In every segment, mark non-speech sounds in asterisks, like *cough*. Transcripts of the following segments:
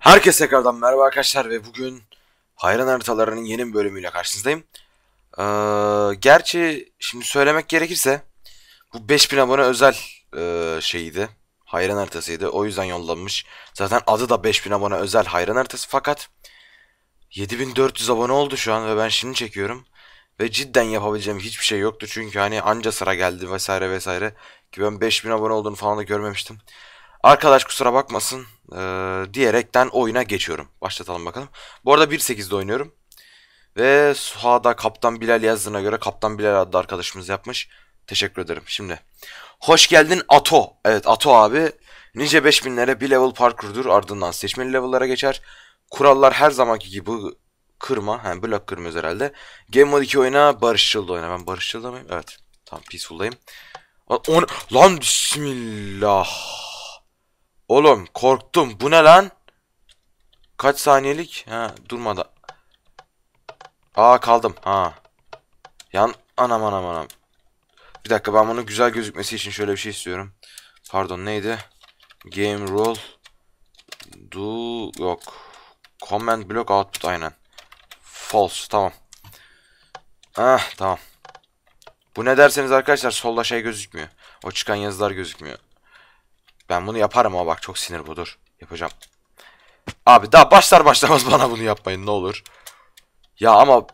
Herkese tekrardan merhaba arkadaşlar ve bugün hayran haritalarının yeni bir bölümüyle karşınızdayım. Ee, gerçi şimdi söylemek gerekirse bu 5000 abone özel e, şeyiydi. Hayran haritasıydı. O yüzden yollanmış. Zaten adı da 5000 abone özel hayran haritası fakat 7400 abone oldu şu an ve ben şimdi çekiyorum. Ve cidden yapabileceğim hiçbir şey yoktu çünkü hani anca sıra geldi vesaire vesaire. Ki ben 5000 abone olduğunu falan da görmemiştim. Arkadaş kusura bakmasın ee, diyerekten oyuna geçiyorum. Başlatalım bakalım. Bu arada 1.8'de oynuyorum. Ve sahada Kaptan Bilal yazdığına göre Kaptan Bilal adlı arkadaşımız yapmış. Teşekkür ederim. Şimdi. Hoş geldin Ato. Evet Ato abi. Nice 5000'lere bir level parkurdur. Ardından seçmeli level'lara geçer. Kurallar her zamanki gibi kırma. Yani blok kırmıyoruz herhalde. Game Mode 2 oyna barışçıl da oyna. Ben barışçıl da mıyım? Evet. Tamam peaceful'dayım. On... Lan bismillah. Oğlum korktum. Bu ne lan? Kaç saniyelik? Ha durmadı. Aa kaldım. Ha. Yan anam anam anam. Bir dakika ben bunun güzel gözükmesi için şöyle bir şey istiyorum. Pardon neydi? Game rule do yok. Command block output aynen. False tamam. Ah tamam. Bu ne derseniz arkadaşlar solda şey gözükmüyor. O çıkan yazılar gözükmüyor. Ben bunu yaparım ama bak çok sinir budur. Yapacağım. Abi daha başlar başlamaz *laughs* bana bunu yapmayın ne olur. Ya ama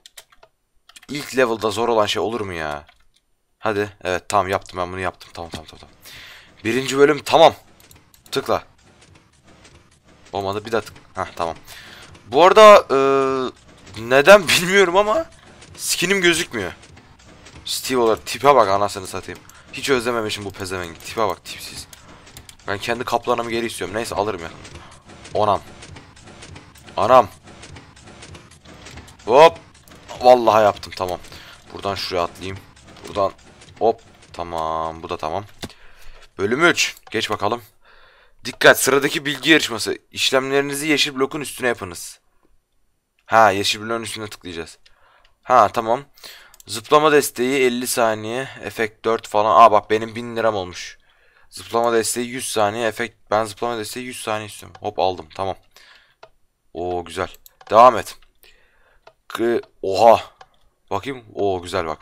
ilk level'da zor olan şey olur mu ya? Hadi evet tamam yaptım ben bunu yaptım. Tamam tamam tamam. Birinci bölüm tamam. Tıkla. Olmadı bir daha tık. Heh tamam. Bu arada ee, neden *laughs* bilmiyorum ama skinim gözükmüyor. Steve olarak tipe bak anasını satayım. Hiç özlememişim bu pezevengi. Tipe bak tipsiz. Ben kendi kaplanımı geri istiyorum. Neyse alırım ya. Onam. Anam. Hop. Vallahi yaptım tamam. Buradan şuraya atlayayım. Buradan hop. Tamam bu da tamam. Bölüm 3. Geç bakalım. Dikkat sıradaki bilgi yarışması. İşlemlerinizi yeşil blokun üstüne yapınız. Ha yeşil bloğun üstüne tıklayacağız. Ha tamam. Zıplama desteği 50 saniye. Efekt 4 falan. Aa bak benim 1000 liram olmuş. Zıplama desteği 100 saniye. Efekt ben zıplama desteği 100 saniye istiyorum. Hop aldım tamam. Oo güzel. Devam et. K Oha. Bakayım. Oo güzel bak.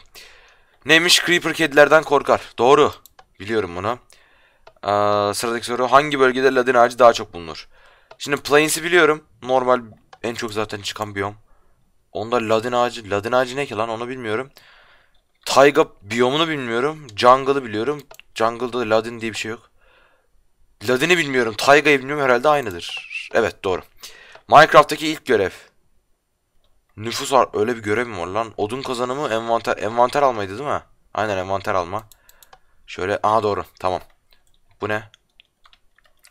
Neymiş Creeper kedilerden korkar. Doğru. Biliyorum bunu. Ee, sıradaki soru hangi bölgede ladin ağacı daha çok bulunur? Şimdi Plains'i biliyorum. Normal en çok zaten çıkan biyom. Onda ladin ağacı. Ladin ağacı ne ki lan onu bilmiyorum. Tayga biyomunu bilmiyorum. Jungle'ı biliyorum. Jungle'da Ladin diye bir şey yok. Ladin'i bilmiyorum. Tayga'yı bilmiyorum herhalde aynıdır. Evet doğru. Minecraft'taki ilk görev. Nüfus var öyle bir görev mi var lan? Odun kazanımı envanter envanter almaydı değil mi? Aynen envanter alma. Şöyle aha doğru tamam. Bu ne?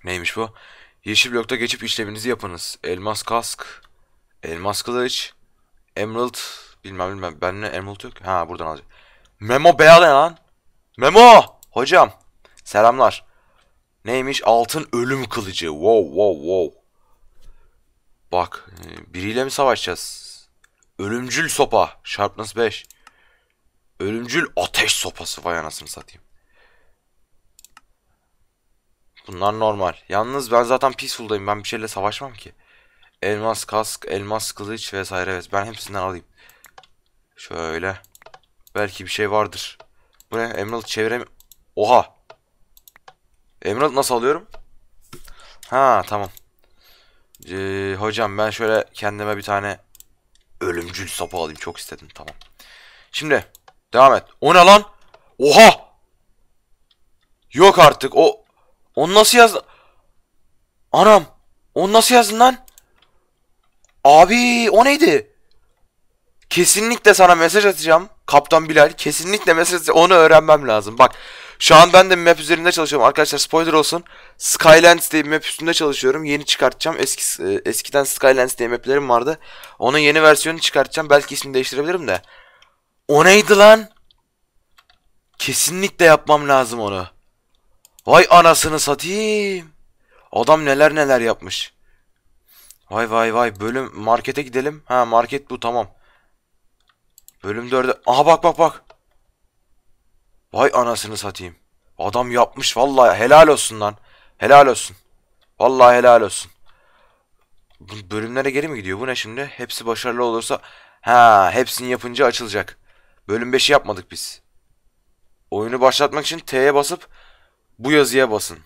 Neymiş bu? Yeşil blokta geçip işleminizi yapınız. Elmas kask, elmas kılıç, emerald bilmem bilmem. Bende emerald yok. Ha buradan alacağım. Memo Bey'e lan. Memo! Hocam. Selamlar. Neymiş? Altın ölüm kılıcı. Wow wow wow. Bak. E, biriyle mi savaşacağız? Ölümcül sopa. Sharpness 5. Ölümcül ateş sopası. Vay anasını satayım. Bunlar normal. Yalnız ben zaten peaceful'dayım. Ben bir şeyle savaşmam ki. Elmas kask, elmas kılıç vesaire. Ben hepsinden alayım. Şöyle. Belki bir şey vardır. Bu ne? Emerald çevirem... Oha! Emerald nasıl alıyorum? Ha tamam. Ee, hocam ben şöyle kendime bir tane ölümcül sapı alayım. Çok istedim. Tamam. Şimdi devam et. O ne lan? Oha! Yok artık. O onu nasıl yaz? Anam. Onu nasıl yazdın lan? Abi o neydi? Kesinlikle sana mesaj atacağım. Kaptan Bilal kesinlikle mesaj atacağım. Onu öğrenmem lazım. Bak şu an ben de map üzerinde çalışıyorum. Arkadaşlar spoiler olsun. Skylands diye bir map üstünde çalışıyorum. Yeni çıkartacağım. Eski, e, eskiden Skylands diye maplerim vardı. Onun yeni versiyonunu çıkartacağım. Belki ismini değiştirebilirim de. O neydi lan? Kesinlikle yapmam lazım onu. Vay anasını satayım. Adam neler neler yapmış. Vay vay vay bölüm markete gidelim. Ha market bu tamam. Bölüm 4'e... Aha bak bak bak. Vay anasını satayım. Adam yapmış vallahi helal olsun lan. Helal olsun. Vallahi helal olsun. Bu bölümlere geri mi gidiyor? Bu ne şimdi? Hepsi başarılı olursa... Ha, hepsini yapınca açılacak. Bölüm 5'i yapmadık biz. Oyunu başlatmak için T'ye basıp bu yazıya basın.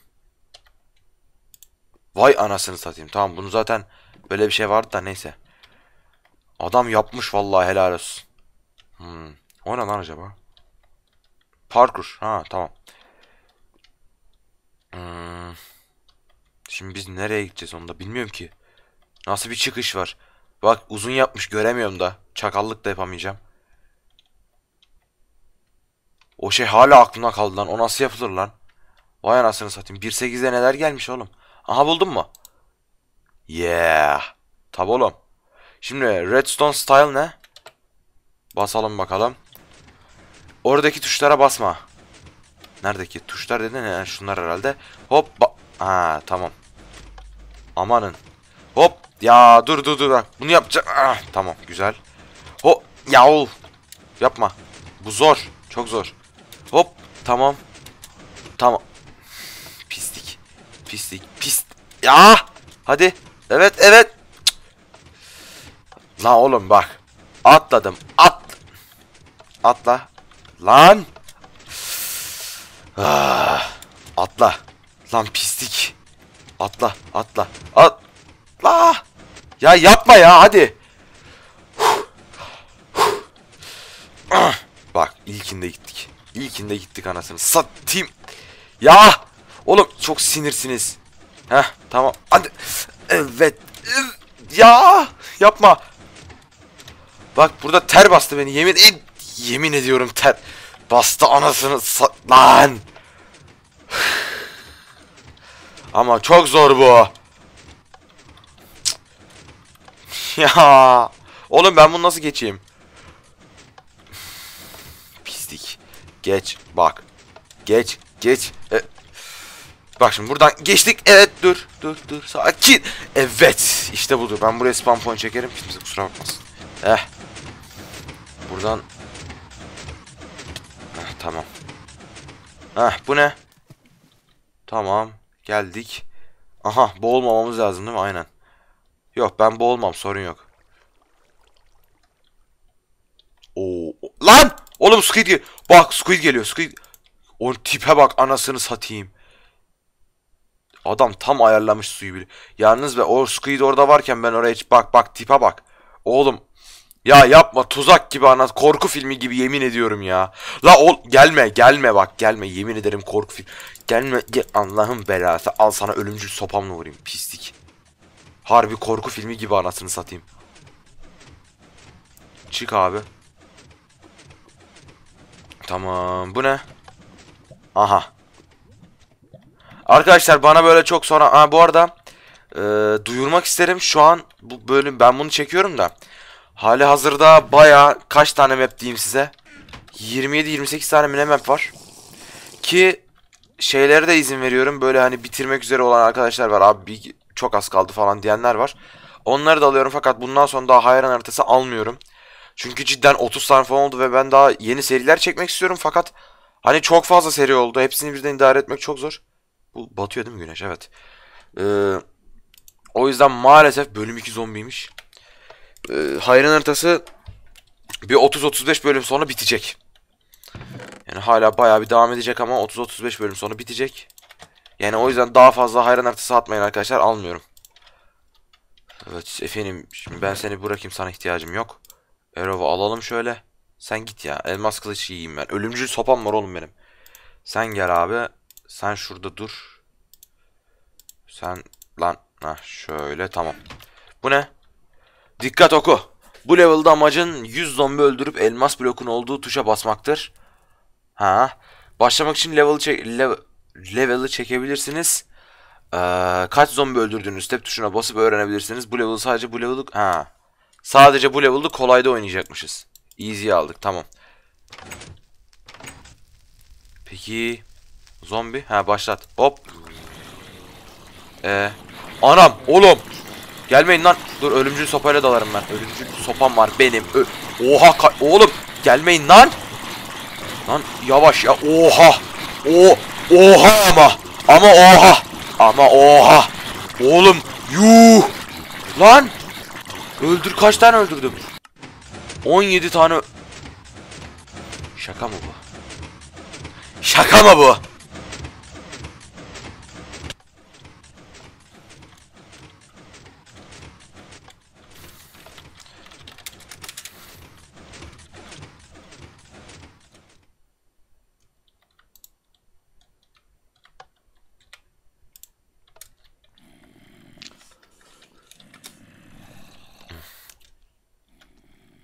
Vay anasını satayım. Tamam bunu zaten böyle bir şey vardı da neyse. Adam yapmış vallahi helal olsun. Hmm. O ne lan acaba? Parkur. Ha tamam. Hmm. Şimdi biz nereye gideceğiz onu da bilmiyorum ki. Nasıl bir çıkış var? Bak uzun yapmış göremiyorum da. Çakallık da yapamayacağım. O şey hala aklımda kaldı lan. O nasıl yapılır lan? Vay anasını satayım. 1.8'de neler gelmiş oğlum. Aha buldun mu? Yeah. Tabi oğlum. Şimdi redstone style ne? Basalım bakalım. Oradaki tuşlara basma. Neredeki tuşlar dedin? Yani şunlar herhalde. Hop. Ha tamam. Amanın. Hop. Ya dur dur dur. Bunu yapacak. Ah, tamam güzel. Hop. Yaul. Yapma. Bu zor. Çok zor. Hop. Tamam. Tamam. Pislik. Pislik. Pis. Ya. Hadi. Evet evet. La oğlum bak. Atladım. At. Atla. Lan. Ah, atla. Lan pislik. Atla, atla. Atla. Ya yapma ya hadi. Bak ilkinde gittik. İlkinde gittik anasını satayım. Ya oğlum çok sinirsiniz. Heh tamam. Hadi. Evet. Ya yapma. Bak burada ter bastı beni yemin ederim. Yemin ediyorum ter bastı anasını lan. Ama çok zor bu. ya. Oğlum ben bunu nasıl geçeyim? Pislik. Geç bak. Geç geç. E bak şimdi buradan geçtik. Evet dur dur dur sakin. Evet işte budur. Ben buraya spam point çekerim. Kimse kusura bakmasın. Eh. Buradan Tamam. Heh bu ne? Tamam. Geldik. Aha boğulmamamız lazım değil mi? Aynen. Yok ben boğulmam sorun yok. Oo lan! Oğlum Squid gel Bak Squid geliyor. Squid o tipe bak anasını satayım. Adam tam ayarlamış suyu bile. Yalnız ve o Squid orada varken ben oraya hiç bak bak tipe bak. Oğlum ya yapma tuzak gibi anlat. Korku filmi gibi yemin ediyorum ya. La ol gelme gelme bak gelme yemin ederim korku film. Gelme gel Allah'ın belası. Al sana ölümcül sopamla vurayım pislik. Harbi korku filmi gibi anasını satayım. Çık abi. Tamam bu ne? Aha. Arkadaşlar bana böyle çok sonra... Ha bu arada e, duyurmak isterim. Şu an bu bölüm ben bunu çekiyorum da. Hali hazırda baya kaç tane map diyeyim size. 27-28 tane mini map var. Ki şeylere de izin veriyorum. Böyle hani bitirmek üzere olan arkadaşlar var. Abi çok az kaldı falan diyenler var. Onları da alıyorum fakat bundan sonra daha hayran haritası almıyorum. Çünkü cidden 30 tane falan oldu ve ben daha yeni seriler çekmek istiyorum fakat hani çok fazla seri oldu. Hepsini birden idare etmek çok zor. Bu batıyor değil mi güneş? Evet. Ee, o yüzden maalesef bölüm 2 zombiymiş. Ee, hayran Hayrın haritası bir 30-35 bölüm sonra bitecek. Yani hala bayağı bir devam edecek ama 30-35 bölüm sonra bitecek. Yani o yüzden daha fazla hayran haritası atmayın arkadaşlar almıyorum. Evet efendim şimdi ben seni bırakayım sana ihtiyacım yok. Erov'u alalım şöyle. Sen git ya elmas kılıç yiyeyim ben. Ölümcül sopam var oğlum benim. Sen gel abi. Sen şurada dur. Sen lan ha şöyle tamam. Bu ne? Dikkat oku. Bu level'da amacın 100 zombi öldürüp elmas blokun olduğu tuşa basmaktır. Ha. Başlamak için level'ı çek level, çekebilirsiniz. Ee, kaç zombi öldürdüğünü step tuşuna basıp öğrenebilirsiniz. Bu level sadece bu level'ı ha. Sadece bu level'ı kolayda oynayacakmışız. Easy aldık tamam. Peki zombi ha başlat. Hop. Ee, anam oğlum Gelmeyin lan. Dur ölümcül sopayla dalarım ben. Ölümcül sopam var benim. Ö Oha oğlum gelmeyin lan. Lan yavaş ya. Oha. O oha ama. Ama oha. Ama oha. Oğlum yuh. Lan. Öldür kaç tane öldürdüm? 17 tane. Şaka mı bu? Şaka mı bu?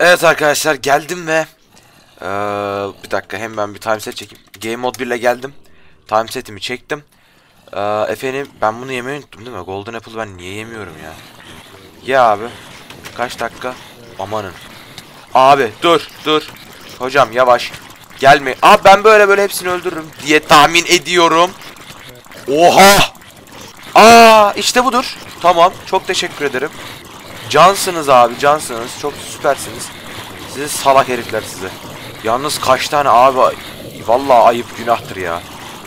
Evet arkadaşlar geldim ve ee, bir dakika hem ben bir time set çekeyim. Game mod 1 ile geldim. Time setimi çektim. Ee, efendim ben bunu yemeyi unuttum değil mi? Golden Apple ben niye yemiyorum ya? Ya abi. Kaç dakika? Amanın. Abi dur dur. Hocam yavaş. Gelme. Abi ben böyle böyle hepsini öldürürüm diye tahmin ediyorum. Oha. Aa işte budur. Tamam. Çok teşekkür ederim. Cansınız abi cansınız. Çok süpersiniz. Size salak herifler size. Yalnız kaç tane abi valla ayıp günahtır ya.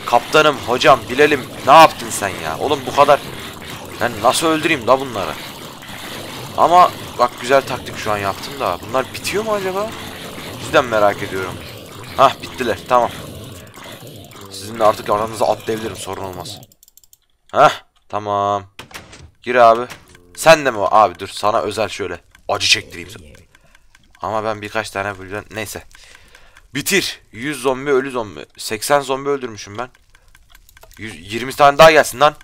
Kaptanım, hocam, bilelim. Ne yaptın sen ya? Oğlum bu kadar. Ben nasıl öldüreyim la bunları? Ama bak güzel taktik şu an yaptım da. Bunlar bitiyor mu acaba? Sizden merak ediyorum. Hah bittiler tamam. Sizinle artık aranızda atlayabilirim sorun olmaz. Hah tamam. Gir abi. Sen de mi? Abi dur sana özel şöyle acı çektireyim sana. Ama ben birkaç tane birden neyse. Bitir. 100 zombi ölü zombi. 80 zombi öldürmüşüm ben. 100, 20 tane daha gelsin lan.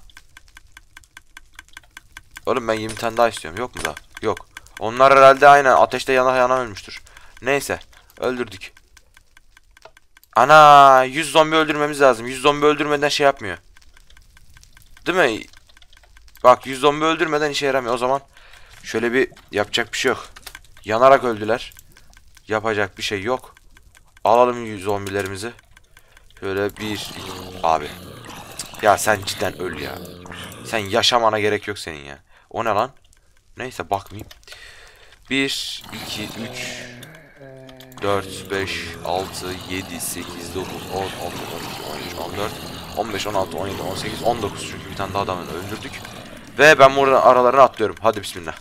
Oğlum ben 20 tane daha istiyorum. Yok mu daha? Yok. Onlar herhalde aynen ateşte yana yana ölmüştür. Neyse. Öldürdük. Ana 100 zombi öldürmemiz lazım. 100 zombi öldürmeden şey yapmıyor. Değil mi? Bak 100 zombi öldürmeden işe yaramıyor o zaman. Şöyle bir yapacak bir şey yok. Yanarak öldüler. Yapacak bir şey yok. Alalım 100 zombilerimizi. Şöyle bir... Abi. Ya sen cidden öl ya. Sen yaşamana gerek yok senin ya. O ne lan? Neyse bakmayayım. 1, 2, 3, 4, 5, 6, 7, 8, 9, 10, 11, 12, 13, 14, 15, 16, 17, 18, 19. Çünkü bir tane daha adamı öldürdük. Ve ben buradan aralarına atlıyorum. Hadi bismillah.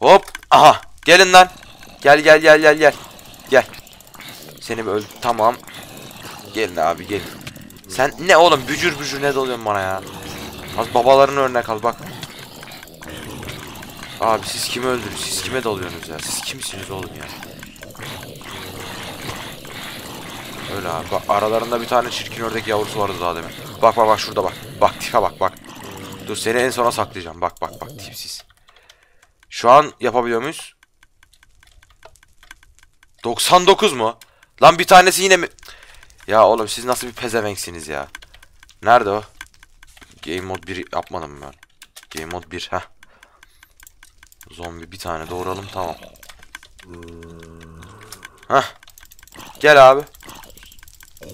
Hop. Aha. Gelin lan. Gel gel gel gel gel. Gel. Seni bir öldü. Tamam. Gelin abi gel. Sen ne oğlum bücür bücür ne doluyorsun bana ya. Az babalarını örnek al bak. Abi siz kimi öldürüyorsunuz? Siz kime dalıyorsunuz ya? Siz kimsiniz oğlum ya? Öyle abi. aralarında bir tane çirkin ördek yavrusu vardı daha demin. Bak bak bak şurada bak. Bak tika bak bak. Dur seni en sona saklayacağım. Bak bak bak tipsiz. Şu an yapabiliyor muyuz? 99 mu? Lan bir tanesi yine mi? Ya oğlum siz nasıl bir pezevenksiniz ya? Nerede o? Game mod 1 yapmadım ben? Game mod 1 ha. Zombi bir tane doğuralım tamam. Hah. Gel abi.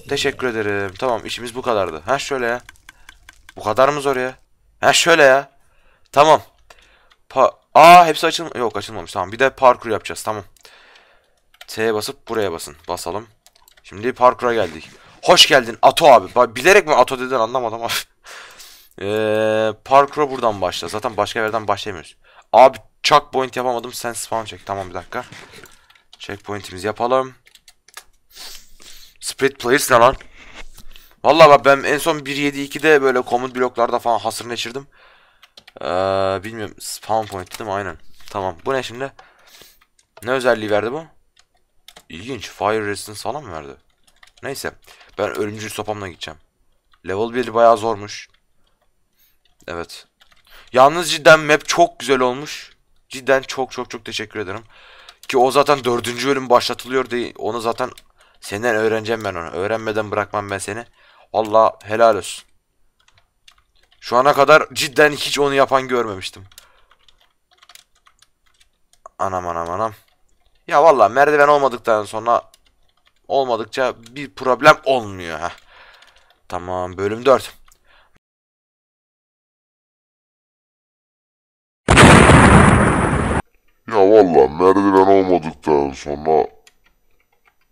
Teşekkür ederim. Tamam işimiz bu kadardı. Ha şöyle ya. Bu kadar mı zor ya? Ha şöyle ya. Tamam. Pa Aa hepsi açılmış. Yok açılmamış. Tamam. Bir de parkur yapacağız. Tamam. T'ye basıp buraya basın. Basalım. Şimdi parkura geldik. Hoş geldin Ato abi. Bilerek mi Ato dedin anlamadım abi. *laughs* ee, parkura buradan başla. Zaten başka yerden başlayamıyoruz. Abi checkpoint yapamadım. Sen spawn çek. Tamam bir dakika. Checkpoint'imizi yapalım. Split players ne lan? Vallahi bak ben en son 1.7.2'de böyle komut bloklarda falan hasır geçirdim. Ee, bilmiyorum spawn point değil mi? Aynen. Tamam. Bu ne şimdi? Ne özelliği verdi bu? İlginç. Fire resistance falan mı verdi? Neyse. Ben ölümcül sopamla gideceğim. Level 1 bayağı zormuş. Evet. Yalnız cidden map çok güzel olmuş. Cidden çok çok çok teşekkür ederim. Ki o zaten dördüncü bölüm başlatılıyor diye. Onu zaten senden öğreneceğim ben onu. Öğrenmeden bırakmam ben seni. Valla helal olsun. Şu ana kadar cidden hiç onu yapan görmemiştim. Anam anam anam. Ya valla merdiven olmadıktan sonra olmadıkça bir problem olmuyor. Heh. Tamam bölüm 4. Ya valla merdiven olmadıktan sonra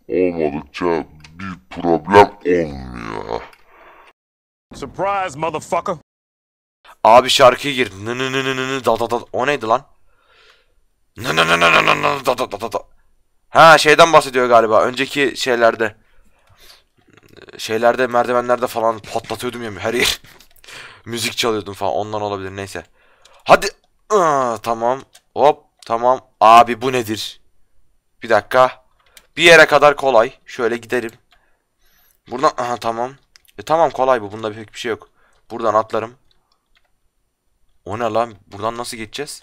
olmadıkça bir problem olmuyor. Surprise motherfucker. Abi şarkıya gir. Nı nı nı nı nı da da da. O neydi lan? Nı nı nı nı nı nı nı da da da da Ha şeyden bahsediyor galiba. Önceki şeylerde. Şeylerde merdivenlerde falan patlatıyordum ya her yer. Müzik çalıyordum falan. Ondan olabilir neyse. Hadi. Aa, tamam. Hop. Tamam. Abi bu nedir? Bir dakika. Bir yere kadar kolay. Şöyle gidelim. Buradan aha tamam. E tamam kolay bu. Bunda pek bir şey yok. Buradan atlarım. O ne lan? Buradan nasıl geçeceğiz?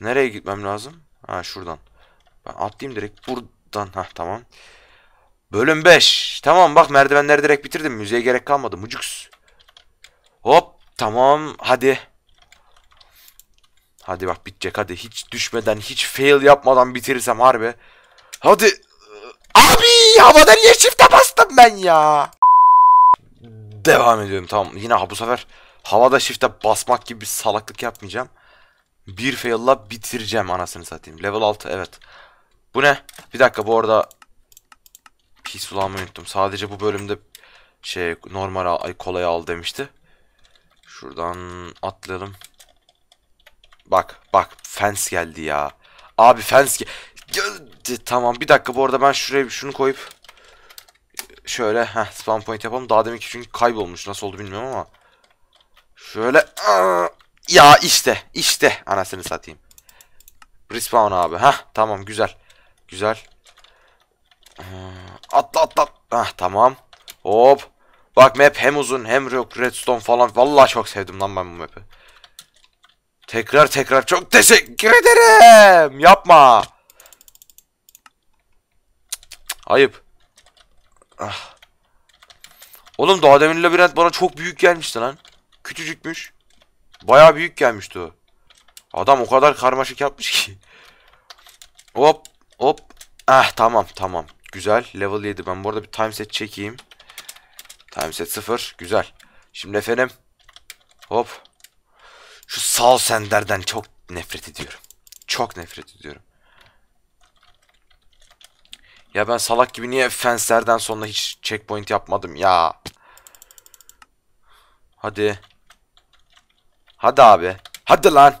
Nereye gitmem lazım? Ha şuradan. Ben atlayayım direkt buradan. Ha tamam. Bölüm 5. Tamam bak merdivenleri direkt bitirdim. müziğe gerek kalmadı. Mucuks. Hop. Tamam. Hadi. Hadi bak bitecek hadi. Hiç düşmeden, hiç fail yapmadan bitirirsem harbi. Hadi. Abi havada niye shift'e bastım ben ya? Devam ediyorum tamam. Yine ha bu sefer havada shift'e basmak gibi bir salaklık yapmayacağım. Bir fail'la bitireceğim anasını satayım. Level 6 evet. Bu ne? Bir dakika bu arada pis ulanmayı unuttum. Sadece bu bölümde şey normal al, kolay al demişti. Şuradan atlayalım. Bak bak fence geldi ya. Abi fence geldi. Tamam bir dakika bu arada ben şuraya şunu koyup şöyle heh, spawn point yapalım. Daha deminki çünkü kaybolmuş. Nasıl oldu bilmiyorum ama. Şöyle. Iı, ya işte. işte anasını satayım. Respawn abi. Heh tamam güzel. Güzel. Atla atla. Heh tamam. Hop. Bak map hem uzun hem yok redstone falan. Vallahi çok sevdim lan ben bu map'i. Tekrar tekrar çok teşekkür ederim. Yapma. Ayıp. Ah. Oğlum daha demin labirent bana çok büyük gelmişti lan. Küçücükmüş. Baya büyük gelmişti o. Adam o kadar karmaşık yapmış ki. Hop hop. Ah tamam tamam. Güzel. Level 7. Ben burada bir time set çekeyim. Time set 0. Güzel. Şimdi efendim. Hop. Şu Sal Sender'den çok nefret ediyorum. Çok nefret ediyorum. Ya ben salak gibi niye fenslerden sonra hiç checkpoint yapmadım ya. Hadi. Hadi abi. Hadi lan.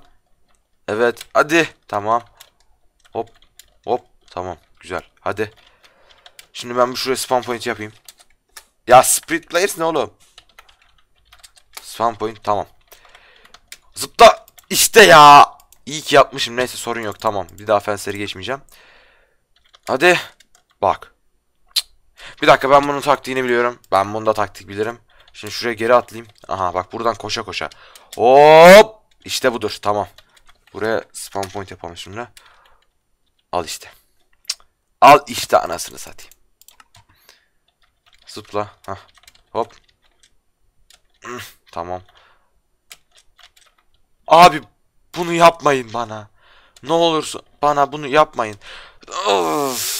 Evet. Hadi. Tamam. Hop. Hop. Tamam. Güzel. Hadi. Şimdi ben bu şuraya spawn point yapayım. Ya split players ne oğlum? Spawn point tamam. Zıpla. İşte ya. İyi ki yapmışım. Neyse sorun yok. Tamam. Bir daha fensleri geçmeyeceğim. Hadi. Bak. Bir dakika ben bunun taktiğini biliyorum. Ben bunu da taktik bilirim. Şimdi şuraya geri atlayayım. Aha bak buradan koşa koşa. Hop. İşte budur. Tamam. Buraya spawn point yapalım şimdi. Al işte. Al işte anasını satayım. Zıpla. Hah. Hop. tamam. Abi bunu yapmayın bana. Ne olursun bana bunu yapmayın. Of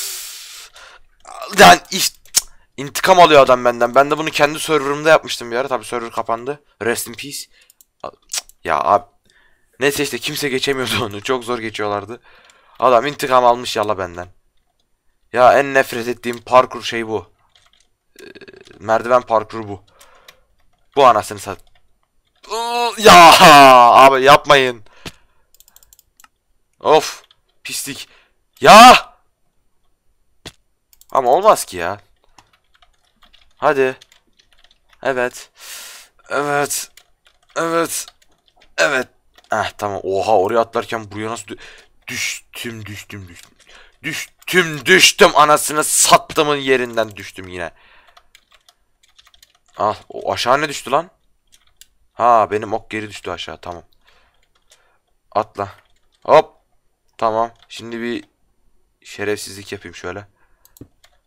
yani işte intikam alıyor adam benden. Ben de bunu kendi serverımda yapmıştım bir ara. Tabii server kapandı. Rest in peace. Ya abi. Neyse işte kimse geçemiyordu *laughs* onu. Çok zor geçiyorlardı. Adam intikam almış yalla benden. Ya en nefret ettiğim parkur şey bu. E, merdiven parkuru bu. Bu anasını sat. Ya abi yapmayın. Of pislik. Ya! Ama olmaz ki ya. Hadi. Evet. Evet. Evet. Evet. Eh tamam. Oha oraya atlarken buraya nasıl... Dü düştüm düştüm düştüm. Düştüm düştüm anasını sattımın yerinden düştüm yine. Ah o aşağı ne düştü lan? Ha benim ok geri düştü aşağı tamam. Atla. Hop. Tamam. Şimdi bir şerefsizlik yapayım şöyle.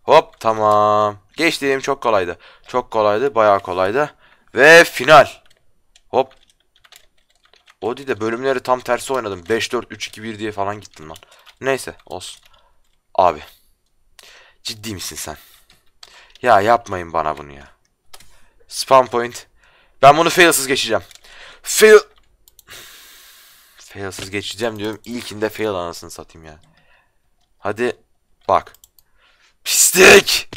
Hop tamam. Geçtiğim çok kolaydı. Çok kolaydı. Bayağı kolaydı. Ve final. Hop. o de bölümleri tam tersi oynadım. 5-4-3-2-1 diye falan gittim lan. Neyse olsun. Abi. Ciddi misin sen? Ya yapmayın bana bunu ya. Spam point. Ben bunu failsiz geçeceğim. Fail... failsiz geçeceğim diyorum. İlkinde fail anasını satayım ya. Hadi bak. Geçtik.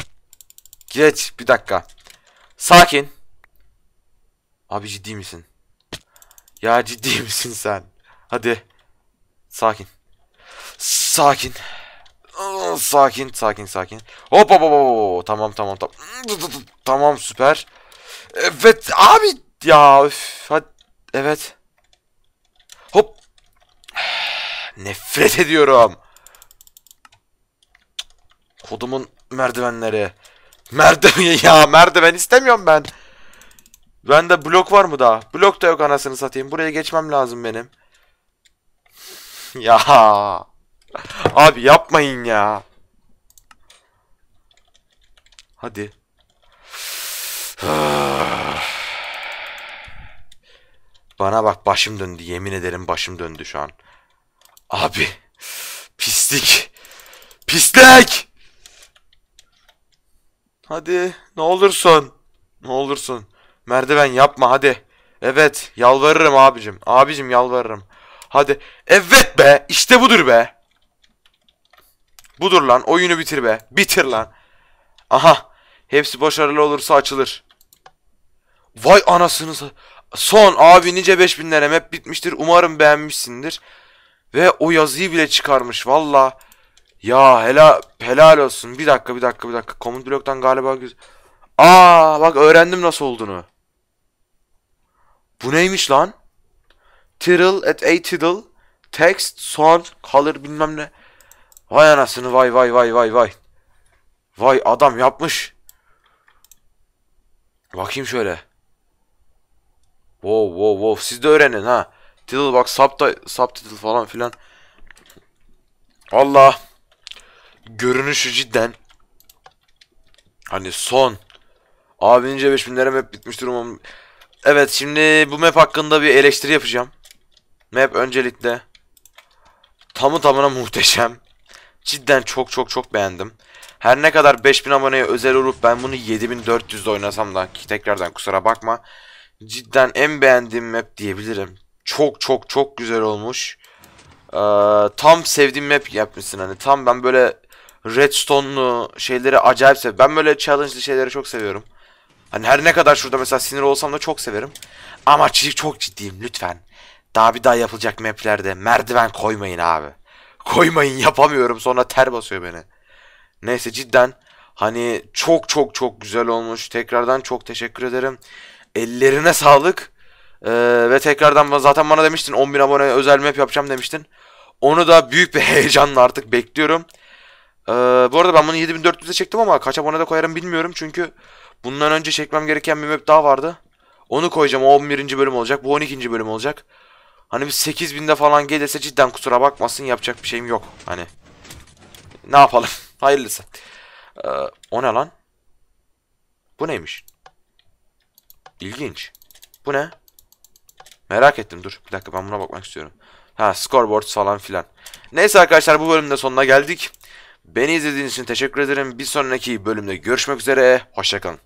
Geç bir dakika. Sakin. Abi ciddi misin? Ya ciddi *laughs* misin sen? Hadi. Sakin. Sakin. Sakin, sakin, sakin. Hop hop hop. Tamam, tamam, tamam. Tamam, süper. Evet, abi ya. Üf, hadi. Evet. Hop. *sighs* Nefret ediyorum. Kodumun merdivenleri. Merdiven *laughs* ya merdiven istemiyorum ben. Bende blok var mı daha? Blok da yok anasını satayım. Buraya geçmem lazım benim. *laughs* ya. Abi yapmayın ya. Hadi. *sighs* Bana bak başım döndü. Yemin ederim başım döndü şu an. Abi. Pislik. Pislik. Hadi ne olursun. Ne olursun. Merdiven yapma hadi. Evet yalvarırım abicim. Abicim yalvarırım. Hadi. Evet be işte budur be. Budur lan oyunu bitir be. Bitir lan. Aha. Hepsi başarılı olursa açılır. Vay anasını. Son abi nice 5000 hep bitmiştir. Umarım beğenmişsindir. Ve o yazıyı bile çıkarmış valla. Ya helal, helal olsun. Bir dakika bir dakika bir dakika. Komut bloktan galiba güz... Aa bak öğrendim nasıl olduğunu. Bu neymiş lan? Tiddle at a tiddle. Text, son, color bilmem ne. Vay anasını vay vay vay vay vay. Vay adam yapmış. Bakayım şöyle. Wow wow wow siz de öğrenin ha. Tiddle bak subtitle, subtitle falan filan. Allah görünüşü cidden hani son abinin 5000 lira map bitmiş durumum. Evet şimdi bu map hakkında bir eleştiri yapacağım. Map öncelikle tamı tamına muhteşem. Cidden çok çok çok beğendim. Her ne kadar 5000 aboneye özel olup ben bunu 7400'de oynasam da ki tekrardan kusura bakma. Cidden en beğendiğim map diyebilirim. Çok çok çok güzel olmuş. Ee, tam sevdiğim map yapmışsın hani. Tam ben böyle Redstone'lu şeyleri acayip seviyorum. Ben böyle challenge'lı şeyleri çok seviyorum. Hani her ne kadar şurada mesela sinir olsam da çok severim. Ama çok ciddiyim lütfen. Daha bir daha yapılacak maplerde merdiven koymayın abi. Koymayın yapamıyorum sonra ter basıyor beni. Neyse cidden hani çok çok çok güzel olmuş. Tekrardan çok teşekkür ederim. Ellerine sağlık. Ee, ve tekrardan zaten bana demiştin 10.000 abone özel map yapacağım demiştin. Onu da büyük bir *laughs* heyecanla artık bekliyorum. Ee, bu arada ben bunu 7400'e çektim ama kaç abone da koyarım bilmiyorum. Çünkü bundan önce çekmem gereken bir map daha vardı. Onu koyacağım. O 11. bölüm olacak. Bu 12. bölüm olacak. Hani bir 8000'de falan gelirse cidden kusura bakmasın. Yapacak bir şeyim yok. Hani ne yapalım. *laughs* Hayırlısı. Ee, o ne lan? Bu neymiş? İlginç. Bu ne? Merak ettim dur. Bir dakika ben buna bakmak istiyorum. Ha scoreboard falan filan. Neyse arkadaşlar bu bölümde sonuna geldik. Beni izlediğiniz için teşekkür ederim. Bir sonraki bölümde görüşmek üzere. Hoşçakalın.